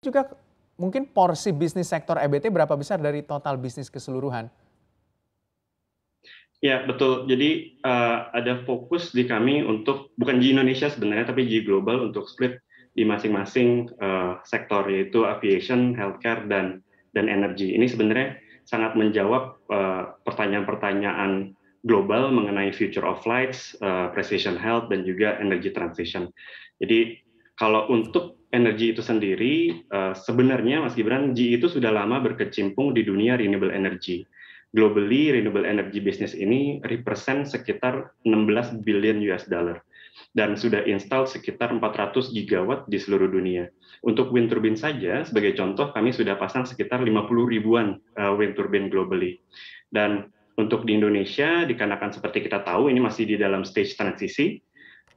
juga mungkin porsi bisnis sektor EBT berapa besar dari total bisnis keseluruhan? Ya betul. Jadi uh, ada fokus di kami untuk bukan di Indonesia sebenarnya tapi di global untuk split di masing-masing uh, sektor yaitu aviation, healthcare dan dan energi. Ini sebenarnya sangat menjawab eh, pertanyaan-pertanyaan uh, global mengenai future of flights, uh, precision health dan juga energy transition. Jadi kalau untuk energi itu sendiri, eh, sebenarnya Mas Gibran, GE itu sudah lama berkecimpung di dunia renewable energy. Globally, renewable energy business ini represent sekitar 16 billion US dollar dan sudah install sekitar 400 gigawatt di seluruh dunia. Untuk wind turbine saja, sebagai contoh, kami sudah pasang sekitar 50 ribuan uh, wind turbine globally. Dan untuk di Indonesia, dikarenakan seperti kita tahu, ini masih di dalam stage transisi,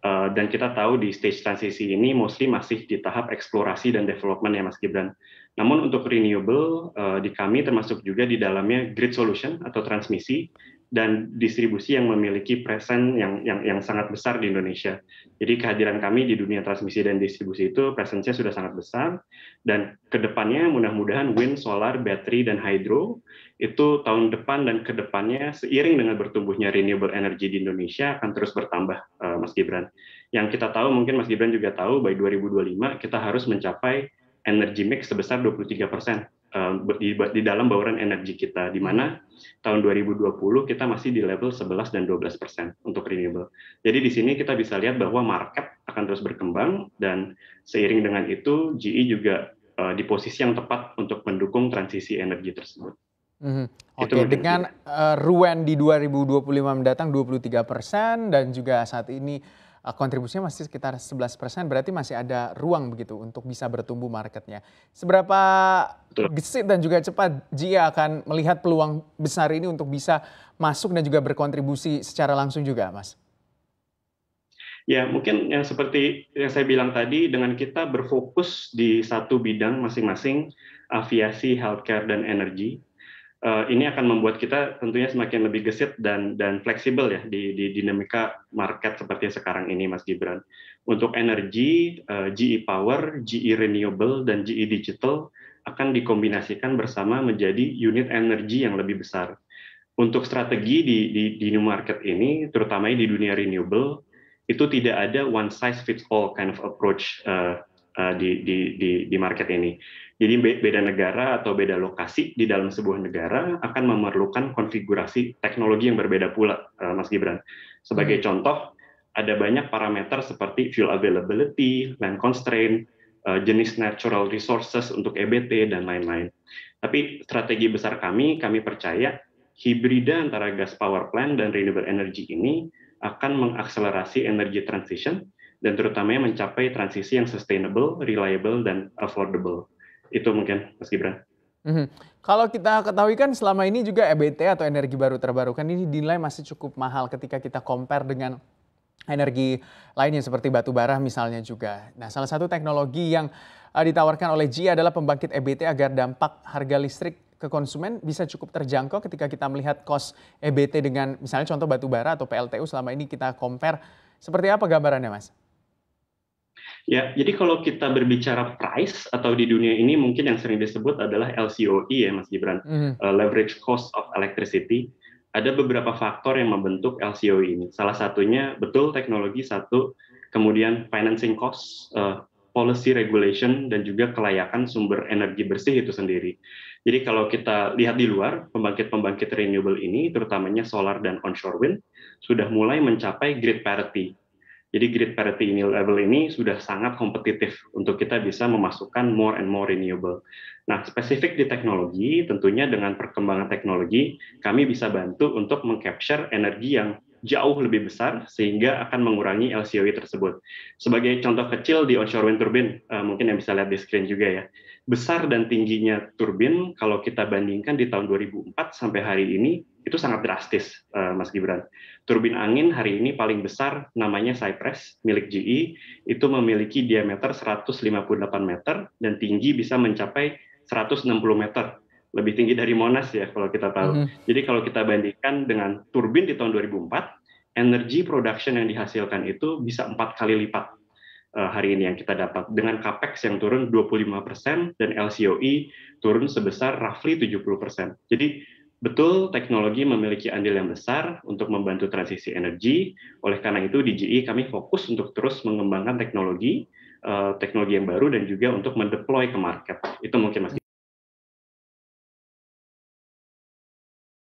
Eh, dan kita tahu di stage transisi ini mostly masih di tahap eksplorasi dan development ya Mas Gibran. Namun untuk renewable uh, di kami termasuk juga di dalamnya grid solution atau transmisi dan distribusi yang memiliki presen yang, yang yang sangat besar di Indonesia. Jadi kehadiran kami di dunia transmisi dan distribusi itu presensinya sudah sangat besar dan kedepannya mudah-mudahan wind, solar, battery, dan hydro itu tahun depan dan kedepannya seiring dengan bertumbuhnya renewable energy di Indonesia akan terus bertambah, eh, Mas Gibran. Yang kita tahu mungkin Mas Gibran juga tahu by 2025 kita harus mencapai energi mix sebesar 23 persen Ehm, di, di dalam bauran energi kita, di mana hmm. tahun 2020 kita masih di level 11 dan 12 persen untuk renewable. Jadi di sini kita bisa lihat bahwa market akan terus berkembang dan seiring dengan itu GE juga uh, di posisi yang tepat untuk mendukung transisi energi tersebut. Mm -hmm. Oke, okay, dengan uh, Ruen di 2025 mendatang 23 persen dan juga saat ini Eh, kontribusinya masih sekitar 11 persen, berarti masih ada ruang begitu untuk bisa bertumbuh marketnya. Seberapa gesit dan juga cepat Jia akan melihat peluang besar ini untuk bisa masuk dan juga berkontribusi secara langsung juga, Mas? Ya, mungkin yang seperti yang saya bilang tadi, dengan kita berfokus di satu bidang masing-masing, aviasi, healthcare, dan energi, uh, ini akan membuat kita tentunya semakin lebih gesit dan dan fleksibel ya di, di dinamika market seperti sekarang ini Mas Gibran. Untuk energi, uh, eh, GE Power, GE Renewable dan GE Digital akan dikombinasikan bersama menjadi unit energi yang lebih besar. Untuk strategi di, di, di new market ini, terutama di dunia renewable, itu tidak ada one size fits all kind of approach uh, Eh, di, di, di, di market ini. Jadi beda negara atau beda lokasi di dalam sebuah negara akan memerlukan konfigurasi teknologi yang berbeda pula, eh, Mas Gibran. Sebagai hmm. contoh, ada banyak parameter seperti fuel availability, land constraint, eh, jenis natural resources untuk EBT, dan lain-lain. Tapi strategi besar kami, kami percaya hibrida antara gas power plant dan renewable energy ini akan mengakselerasi energy transition dan terutamanya mencapai transisi yang sustainable, reliable, dan affordable. Itu mungkin, Mas Gibran. Mm -hmm. Kalau kita ketahui kan selama ini juga EBT atau energi baru terbarukan ini dinilai masih cukup mahal ketika kita compare dengan energi lainnya seperti batu bara misalnya juga. Nah, salah satu teknologi yang eh, ditawarkan oleh GE adalah pembangkit EBT agar dampak harga listrik ke konsumen bisa cukup terjangkau ketika kita melihat kos EBT dengan misalnya contoh batu bara atau PLTU selama ini kita compare. Seperti apa gambarannya, Mas? Ya, jadi kalau kita berbicara price atau di dunia ini mungkin yang sering disebut adalah LCOE ya Mas Gibran, mm. uh, leverage cost of electricity. Ada beberapa faktor yang membentuk LCOE ini. Salah satunya betul teknologi satu, kemudian financing cost, uh, policy regulation dan juga kelayakan sumber energi bersih itu sendiri. Jadi kalau kita lihat di luar, pembangkit-pembangkit renewable ini, terutamanya solar dan onshore wind, sudah mulai mencapai grid parity jadi grid parity ini level ini sudah sangat kompetitif untuk kita bisa memasukkan more and more renewable. Nah, spesifik di teknologi, tentunya dengan perkembangan teknologi, kami bisa bantu untuk mengcapture energi yang jauh lebih besar sehingga akan mengurangi LCOE tersebut. Sebagai contoh kecil di onshore wind turbine, eh, mungkin yang bisa lihat di screen juga ya, besar dan tingginya turbin kalau kita bandingkan di tahun 2004 sampai hari ini itu sangat drastis, eh, Mas Gibran. Turbin angin hari ini paling besar namanya Cypress milik GE itu memiliki diameter 158 meter dan tinggi bisa mencapai 160 meter. Lebih tinggi dari Monas ya kalau kita tahu. Mm -hmm. Jadi kalau kita bandingkan dengan turbin di tahun 2004, energi production yang dihasilkan itu bisa empat kali lipat eh, hari ini yang kita dapat dengan capex yang turun 25% dan LCOE turun sebesar roughly 70%. Jadi Betul, teknologi memiliki andil yang besar untuk membantu transisi energi. Oleh karena itu, di GE kami fokus untuk terus mengembangkan teknologi, eh, teknologi yang baru dan juga untuk mendeploy ke market. Itu mungkin Mas